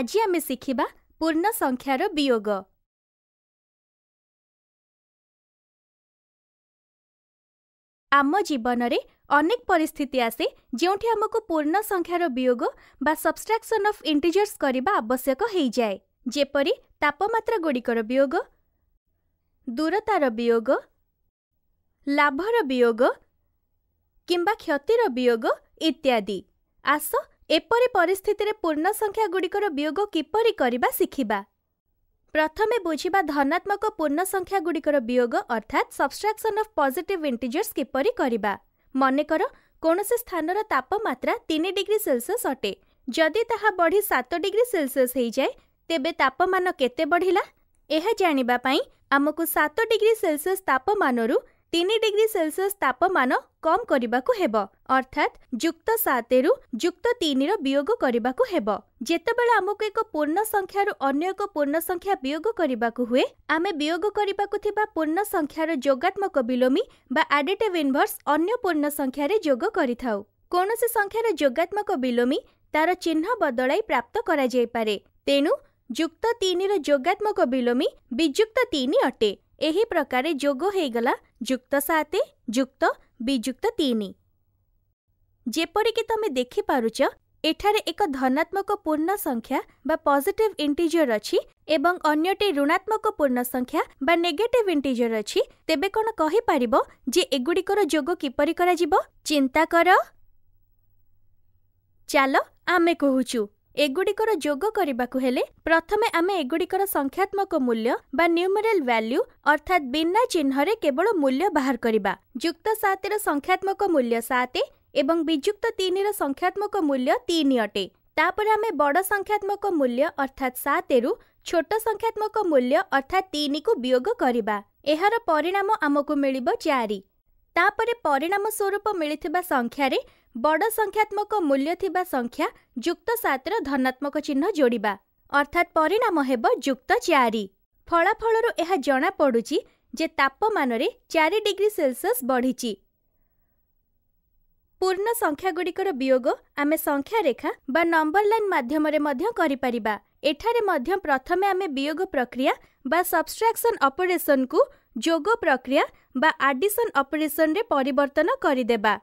ଆଜି ଆମେ ଶିଖିବା ପୂର୍ଣ୍ଣ ସଂଖ୍ୟାର ବିୟୋଗ ଆମ ଜୀବନରେ ଅନେକ ପରିସ୍ଥିତି ଆସେ ଯେଉଁଠି ଆମକୁ ପୂର୍ଣ୍ଣ ସଂଖ୍ୟାର ବିୟୋଗ ବା ସବଷ୍ଟ୍ରାକ୍ସନ୍ ଅଫ୍ ଇଣ୍ଟିଜର୍ସ କରିବା ଆବଶ୍ୟକ ହୋଇଯାଏ ଯେପରି ତାପମାତ୍ରା ଗୁଡ଼ିକର ବିୟୋଗ ଦୂରତାର ବିୟୋଗ ଲାଭର ବିୟୋଗ କିମ୍ବା କ୍ଷତିର ବିୟୋଗ ଇତ୍ୟାଦି ଆସ ଏପରି ପରିସ୍ଥିତିରେ ପୂର୍ଣ୍ଣସଂଖ୍ୟାଗୁଡ଼ିକର ବିୟୋଗ କିପରି କରିବା ଶିଖିବା ପ୍ରଥମେ ବୁଝିବା ଧନାତ୍ମକ ପୂର୍ଣ୍ଣସଂଖ୍ୟାଗୁଡ଼ିକର ବିୟୋଗ ଅର୍ଥାତ୍ ସବଷ୍ଟ୍ରାକ୍ସନ୍ ଅଫ୍ ପଜିଟିଭ୍ ଇଣ୍ଟିଜର୍ସ କିପରି କରିବା ମନେକର କୌଣସି ସ୍ଥାନର ତାପମାତ୍ରା ତିନି ଡିଗ୍ରୀ ସେଲସିୟସ୍ ଅଟେ ଯଦି ତାହା ବଢ଼ି ସାତ ଡିଗ୍ରୀ ସେଲସିୟସ୍ ହେଇଯାଏ ତେବେ ତାପମାନ କେତେ ବଢ଼ିଲା ଏହା ଜାଣିବା ପାଇଁ ଆମକୁ ସାତ ଡିଗ୍ରୀ ସେଲସିୟସ୍ ତାପମାନରୁ ତିନି ଡିଗ୍ରୀ ସେଲସିୟସ୍ ତାପମାନ କମ୍ କରିବାକୁ ହେବ ଅର୍ଥାତ୍ ଯୁକ୍ତ ସାତେରୁ ଯୁକ୍ତ ତିନିର ବିୟୋଗ କରିବାକୁ ହେବ ଯେତେବେଳେ ଆମକୁ ଏକ ପୂର୍ଣ୍ଣ ସଂଖ୍ୟାରୁ ଅନ୍ୟ ଏକ ପୂର୍ଣ୍ଣ ସଂଖ୍ୟା ବିୟୋଗ କରିବାକୁ ହୁଏ ଆମେ ବିୟୋଗ କରିବାକୁ ଥିବା ପୂର୍ଣ୍ଣ ସଂଖ୍ୟାର ଯୋଗାତ୍ମକ ବିଲୋମୀ ବା ଆଡିଟିଭ୍ ଇନଭର୍ସ ଅନ୍ୟ ପୂର୍ଣ୍ଣ ସଂଖ୍ୟାରେ ଯୋଗ କରିଥାଉ କୌଣସି ସଂଖ୍ୟାର ଯୋଗାତ୍ମକ ବିଲୋମୀ ତା'ର ଚିହ୍ନ ବଦଳାଇ ପ୍ରାପ୍ତ କରାଯାଇପାରେ ତେଣୁ ଯୁକ୍ତ ତିନିର ଯୋଗାତ୍ମକ ବିଲୋମୀ ବିଯୁକ୍ତ ତିନି ଅଟେ ଏହି ପ୍ରକାରେ ଯୋଗ ହେଇଗଲା ଯୁକ୍ତ ସାତ ଯୁକ୍ତ ବିଯୁକ୍ତ ତିନି ଯେପରିକି ତମେ ଦେଖିପାରୁଛ ଏଠାରେ ଏକ ଧନାତ୍ମକ ପୂର୍ଣ୍ଣ ସଂଖ୍ୟା ବା ପଜିଟିଭ୍ ଇଣ୍ଟିଜର ଅଛି ଏବଂ ଅନ୍ୟଟି ଋଣାତ୍ମକ ପୂର୍ଣ୍ଣ ସଂଖ୍ୟା ବା ନେଗେଟିଭ୍ ଇଣ୍ଟିଜର ଅଛି ତେବେ କ'ଣ କହିପାରିବ ଯେ ଏଗୁଡ଼ିକର ଯୋଗ କିପରି କରାଯିବ ଚିନ୍ତା କର ଚାଲ ଆମେ କହୁଛୁ ଏଗୁଡ଼ିକର ଯୋଗ କରିବାକୁ ହେଲେ ପ୍ରଥମେ ଆମେ ଏଗୁଡ଼ିକର ସଂଖ୍ୟାତ୍ମକ ମୂଲ୍ୟ ବା ନ୍ୟୁମେରାଲ୍ ଭ୍ୟାଲ୍ୟୁ ଅର୍ଥାତ୍ ବିନା ଚିହ୍ନରେ କେବଳ ମୂଲ୍ୟ ବାହାର କରିବା ଯୁକ୍ତ ସାତର ସଂଖ୍ୟାତ୍ମକ ମୂଲ୍ୟ ସାତ ଏବଂ ବିଯୁକ୍ତ ତିନିର ସଂଖ୍ୟାତ୍ମକ ମୂଲ୍ୟ ତିନି ଅଟେ ତାପରେ ଆମେ ବଡ଼ ସଂଖ୍ୟାତ୍ମକ ମୂଲ୍ୟ ଅର୍ଥାତ୍ ସାତରୁ ଛୋଟ ସଂଖ୍ୟାତ୍ମକ ମୂଲ୍ୟ ଅର୍ଥାତ୍ ତିନିକୁ ବିୟୋଗ କରିବା ଏହାର ପରିଣାମ ଆମକୁ ମିଳିବ ଚାରି ତାପରେ ପରିଣାମ ସ୍ୱରୂପ ମିଳିଥିବା ସଂଖ୍ୟାରେ ବଡ଼ ସଂଖ୍ୟାତ୍ମକ ମୂଲ୍ୟ ଥିବା ସଂଖ୍ୟା ଯୁକ୍ତ ସାତର ଧନାତ୍ମକ ଚିହ୍ନ ଯୋଡ଼ିବା ଅର୍ଥାତ୍ ପରିଣାମ ହେବ ଯୁକ୍ତ ଚାରି ଫଳାଫଳରୁ ଏହା ଜଣାପଡ଼ୁଛି ଯେ ତାପମାନରେ ଚାରି ଡିଗ୍ରୀ ସେଲସିୟସ୍ ବଢ଼ିଛି ପୂର୍ଣ୍ଣ ସଂଖ୍ୟାଗୁଡ଼ିକର ବିୟୋଗ ଆମେ ସଂଖ୍ୟାରେଖା ବା ନମ୍ବର ଲାଇନ୍ ମାଧ୍ୟମରେ ମଧ୍ୟ କରିପାରିବା ଏଠାରେ ମଧ୍ୟ ପ୍ରଥମେ ଆମେ ବିୟୋଗ ପ୍ରକ୍ରିୟା ବା ସବଷ୍ଟ୍ରାକ୍ସନ୍ ଅପରେସନ୍କୁ যোগ প্রক্রিয়া বা আডিশন অপরেসনরে পরিবর্তন করিদেবা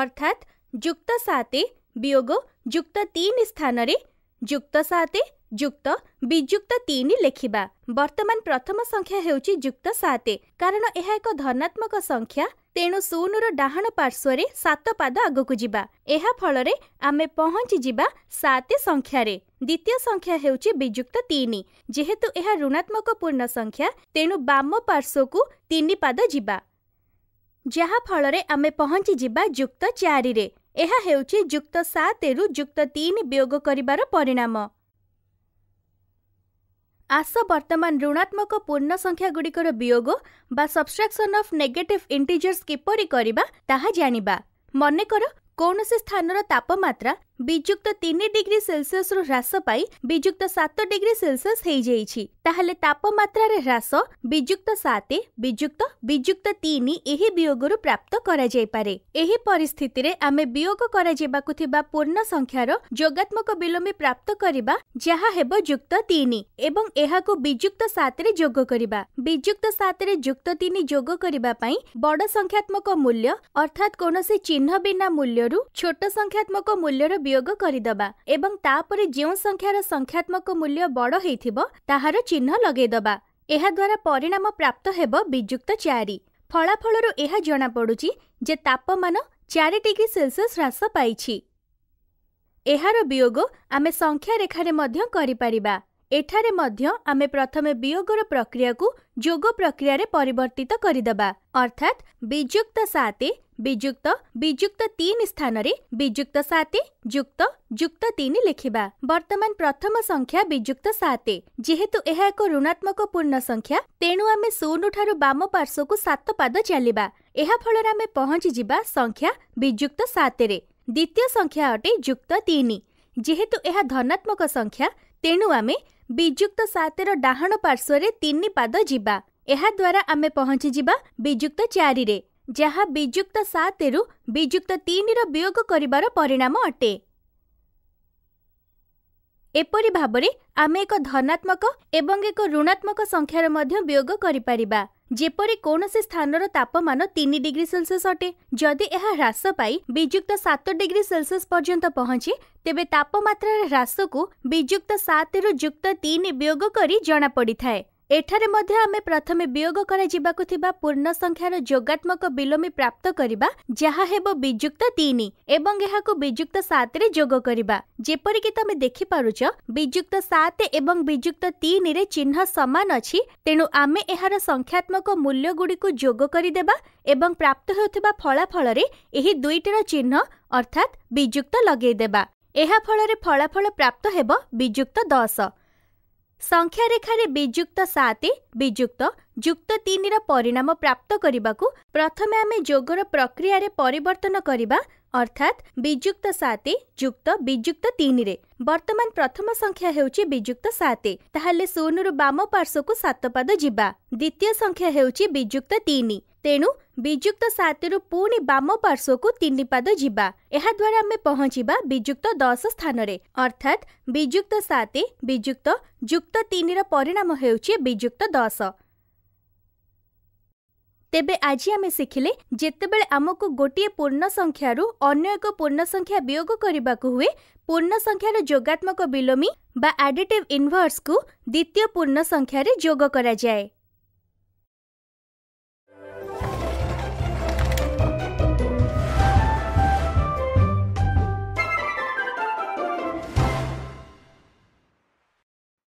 অর্থাৎ যুক্ত সাতে বিয়োগ যুক্ত তিন স্থানরে যুক্ত সাতে ଯୁକ୍ତ ବିଯୁକ୍ତ ତିନି ଲେଖିବା ବର୍ତ୍ତମାନ ପ୍ରଥମ ସଂଖ୍ୟା ହେଉଛି ଯୁକ୍ତ ସାତ କାରଣ ଏହା ଏକ ଧନାତ୍ମକ ସଂଖ୍ୟା ତେଣୁ ଶୂନର ଡାହାଣ ପାର୍ଶ୍ୱରେ ସାତ ପାଦ ଆଗକୁ ଯିବା ଏହା ଫଳରେ ଆମେ ପହଞ୍ଚିଯିବା ସାତ ସଂଖ୍ୟାରେ ଦ୍ୱିତୀୟ ସଂଖ୍ୟା ହେଉଛି ବିଯୁକ୍ତ ତିନି ଯେହେତୁ ଏହା ଋଣାତ୍ମକ ପୂର୍ଣ୍ଣ ସଂଖ୍ୟା ତେଣୁ ବାମ ପାର୍ଶ୍ୱକୁ ତିନି ପାଦ ଯିବା ଯାହା ଫଳରେ ଆମେ ପହଞ୍ଚିଯିବା ଯୁକ୍ତ ଚାରିରେ ଏହା ହେଉଛି ଯୁକ୍ତ ସାତରୁ ଯୁକ୍ତ ତିନି ବିୟୋଗ କରିବାର ପରିଣାମ ଆସ ବର୍ତ୍ତମାନ ଋଣାତ୍ମକ ପୂର୍ଣ୍ଣ ସଂଖ୍ୟାଗୁଡ଼ିକର ବିୟୋଗ ବା ସବଷ୍ଟ୍ରାକ୍ସନ୍ ଅଫ୍ ନେଗେଟିଭ୍ ଇଣ୍ଟିଜର୍ସ କିପରି କରିବା ତାହା ଜାଣିବା ମନେକର କୌଣସି ସ୍ଥାନର ତାପମାତ୍ରା ବିଯୁକ୍ତ ତିନି ଡିଗ୍ରୀ ସେଲସିୟସରୁ ହ୍ରାସ ପାଇ ବିଯୁକ୍ତ ସାତ ଡିଗ୍ରୀ ସେଲସିୟସ ହୋଇଯାଇଛି ତାହେଲେ ତାପମାତ୍ରାରେ ହ୍ରାସ ବିଯୁକ୍ତ ସାତ ବିଯୁକ୍ତ ବିଯୁକ୍ତ ତିନି ଏହି ବିୟୋଗରୁ ପ୍ରାପ୍ତ କରାଯାଇପାରେ ଏହି ପରିସ୍ଥିତିରେ ଆମେ ବିୟୋଗ କରାଯିବାକୁ ଥିବା ପୂର୍ଣ୍ଣ ସଂଖ୍ୟାର ଯୋଗାତ୍ମକ ବିଲମ୍ବୀ ପ୍ରାପ୍ତ କରିବା ଯାହା ହେବ ଯୁକ୍ତ ତିନି ଏବଂ ଏହାକୁ ବିଯୁକ୍ତ ସାତରେ ଯୋଗ କରିବା ବିଯୁକ୍ତ ସାତରେ ଯୁକ୍ତ ତିନି ଯୋଗ କରିବା ପାଇଁ ବଡ଼ ସଂଖ୍ୟାତ୍ମକ ମୂଲ୍ୟ ଅର୍ଥାତ୍ କୌଣସି ଚିହ୍ନ ବିନା ମୂଲ୍ୟରୁ ଛୋଟ ସଂଖ୍ୟାତ୍ମକ ମୂଲ୍ୟର ବିୟୋଗ କରିଦେବା ଏବଂ ତାପରେ ଯେଉଁ ସଂଖ୍ୟାର ସଂଖ୍ୟାତ୍ମକ ମୂଲ୍ୟ ବଡ଼ ହୋଇଥିବ ତାହାର ଚିହ୍ନ ଲଗେଇଦେବା ଏହାଦ୍ୱାରା ପରିଣାମ ପ୍ରାପ୍ତ ହେବ ବିଯୁକ୍ତ ଚାରି ଫଳାଫଳରୁ ଏହା ଜଣାପଡ଼ୁଛି ଯେ ତାପମାନ ଚାରି ଡିଗ୍ରୀ ସେଲସିୟସ୍ ହ୍ରାସ ପାଇଛି ଏହାର ବିୟୋଗ ଆମେ ସଂଖ୍ୟାରେଖାରେ ମଧ୍ୟ କରିପାରିବା ଏଠାରେ ମଧ୍ୟ ଆମେ ପ୍ରଥମେ ବିୟୋଗର ପ୍ରକ୍ରିୟାକୁ ଯୋଗ ପ୍ରକ୍ରିୟାରେ ପରିବର୍ତ୍ତିତ କରିଦେବା ଅର୍ଥାତ୍ ବିଯୁକ୍ତ ସାତ ବିଯୁକ୍ତ ବିଯୁକ୍ତ ତିନି ସ୍ଥାନରେ ବିଯୁକ୍ତ ସାତ ଯୁକ୍ତ ଯୁକ୍ତ ତିନି ଲେଖିବା ବର୍ତ୍ତମାନ ପ୍ରଥମ ସଂଖ୍ୟା ବିଯୁକ୍ତ ସାତ ଯେହେତୁ ଏହା ଏକ ଋଣାତ୍ମକ ପୂର୍ଣ୍ଣ ସଂଖ୍ୟା ତେଣୁ ଆମେ ଶୂନ ଠାରୁ ବାମ ପାର୍ଶ୍ୱକୁ ସାତ ପାଦ ଚାଲିବା ଏହା ଫଳରେ ଆମେ ପହଞ୍ଚିଯିବା ସଂଖ୍ୟା ବିଯୁକ୍ତ ସାତରେ ଦ୍ୱିତୀୟ ସଂଖ୍ୟା ଅଟେ ଯୁକ୍ତ ତିନି ଯେହେତୁ ଏହା ଧନାତ୍ମକ ସଂଖ୍ୟା ତେଣୁ ଆମେ ବିଯୁକ୍ତ ସାତର ଡାହାଣ ପାର୍ଶ୍ୱରେ ତିନି ପାଦ ଯିବା ଏହାଦ୍ୱାରା ଆମେ ପହଞ୍ଚିଯିବା ବିଯୁକ୍ତ ଚାରିରେ ଯାହା ବିଯୁକ୍ତ ସାତରୁ ବିଯୁକ୍ତ ତିନିର ବିୟୋଗ କରିବାର ପରିଣାମ ଅଟେ ଏପରି ଭାବରେ ଆମେ ଏକ ଧନାତ୍ମକ ଏବଂ ଏକ ଋଣାତ୍ମକ ସଂଖ୍ୟାର ମଧ୍ୟ ବିୟୋଗ କରିପାରିବା ଯେପରି କୌଣସି ସ୍ଥାନର ତାପମାନ ତିନି ଡିଗ୍ରୀ ସେଲସିୟସ ଅଟେ ଯଦି ଏହା ହ୍ରାସ ପାଇ ବିଯୁକ୍ତ ସାତ ଡିଗ୍ରୀ ସେଲସିୟସ ପର୍ଯ୍ୟନ୍ତ ପହଞ୍ଚେ ତେବେ ତାପମାତ୍ରାର ହ୍ରାସକୁ ବିଯୁକ୍ତ ସାତରୁ ଯୁକ୍ତ ତିନି ବିୟୋଗ କରି ଜଣାପଡ଼ିଥାଏ ଏଠାରେ ମଧ୍ୟ ଆମେ ପ୍ରଥମେ ବିୟୋଗ କରାଯିବାକୁ ଥିବା ପୂର୍ଣ୍ଣ ସଂଖ୍ୟାର ଯୋଗାତ୍ମକ ବିଲୋମୀ ପ୍ରାପ୍ତ କରିବା ଯାହା ହେବ ବିଯୁକ୍ତ ତିନି ଏବଂ ଏହାକୁ ବିଯୁକ୍ତ ସାତରେ ଯୋଗ କରିବା ଯେପରିକି ତମେ ଦେଖିପାରୁଛ ବିଯୁକ୍ତ ସାତ ଏବଂ ବିଯୁକ୍ତ ତିନିରେ ଚିହ୍ନ ସମାନ ଅଛି ତେଣୁ ଆମେ ଏହାର ସଂଖ୍ୟାତ୍ମକ ମୂଲ୍ୟଗୁଡ଼ିକୁ ଯୋଗ କରିଦେବା ଏବଂ ପ୍ରାପ୍ତ ହେଉଥିବା ଫଳାଫଳରେ ଏହି ଦୁଇଟିର ଚିହ୍ନ ଅର୍ଥାତ୍ ବିଯୁକ୍ତ ଲଗେଇଦେବା ଏହା ଫଳରେ ଫଳାଫଳ ପ୍ରାପ୍ତ ହେବ ବିଯୁକ୍ତ ଦଶ ସଂଖ୍ୟାରେଖାରେ ବିଯୁକ୍ତ ସାତ ବିଯୁକ୍ତ ଯୁକ୍ତ ତିନିର ପରିଣାମ ପ୍ରାପ୍ତ କରିବାକୁ ପ୍ରଥମେ ଆମେ ଯୋଗର ପ୍ରକ୍ରିୟାରେ ପରିବର୍ତ୍ତନ କରିବା ଅର୍ଥାତ୍ ବିଯୁକ୍ତ ସାତେ ଯୁକ୍ତ ବିଯୁକ୍ତ ତିନିରେ ବର୍ତ୍ତମାନ ପ୍ରଥମ ସଂଖ୍ୟା ହେଉଛି ବିଯୁକ୍ତ ସାତେ ତାହେଲେ ଶୂନରୁ ବାମ ପାର୍ଶ୍ୱକୁ ସାତପାଦ ଯିବା ଦ୍ୱିତୀୟ ସଂଖ୍ୟା ହେଉଛି ବିଯୁକ୍ତ ତିନି ତେଣୁ ବିଯୁକ୍ତ ସାତେରୁ ପୁଣି ବାମ ପାର୍ଶ୍ୱକୁ ତିନି ପାଦ ଯିବା ଏହାଦ୍ୱାରା ଆମେ ପହଞ୍ଚିବା ବିଯୁକ୍ତ ଦଶ ସ୍ଥାନରେ ଅର୍ଥାତ୍ ବିଯୁକ୍ତ ସାତେ ବିଯୁକ୍ତ ଯୁକ୍ତ ତିନିର ପରିଣାମ ହେଉଛି ବିଯୁକ୍ତ ଦଶ तेबे आज तेबि सिखेले जेबु गोटिए पूर्णसंख्यु अन्य एक पूर्ण संख्या वियोग पूर्णसंख्या विय पूर्णसंख्यार जात्मक बिलोमी बा आडेटिभ इन्भर्सको द्वितीय पूर्ण पूर्णसंख्य जो